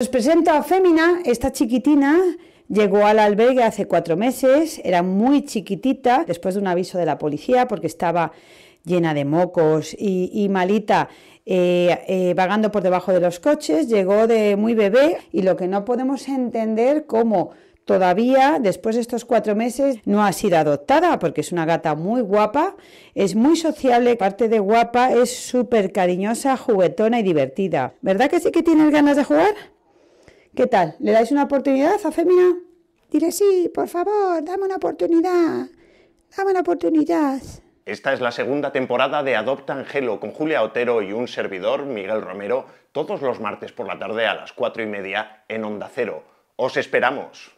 Os presento a Fémina, esta chiquitina Llegó al albergue hace cuatro meses, era muy chiquitita, después de un aviso de la policía porque estaba llena de mocos y, malita eh, eh, vagando por debajo de los coches, llegó de muy bebé y lo que no podemos entender cómo todavía después de estos cuatro meses no ha sido adoptada porque es una gata muy guapa, es muy sociable, parte de guapa, es súper cariñosa, juguetona y divertida. ¿Verdad que sí que tienes ganas de jugar? ¿Qué tal? ¿Le dais una oportunidad a Femina? Dile sí, por favor, dame una oportunidad. Dame una oportunidad. Esta es la segunda temporada de Adopta Angelo con Julia Otero y un servidor, Miguel Romero, todos los martes por la tarde a las 4 y media en Onda Cero. ¡Os esperamos!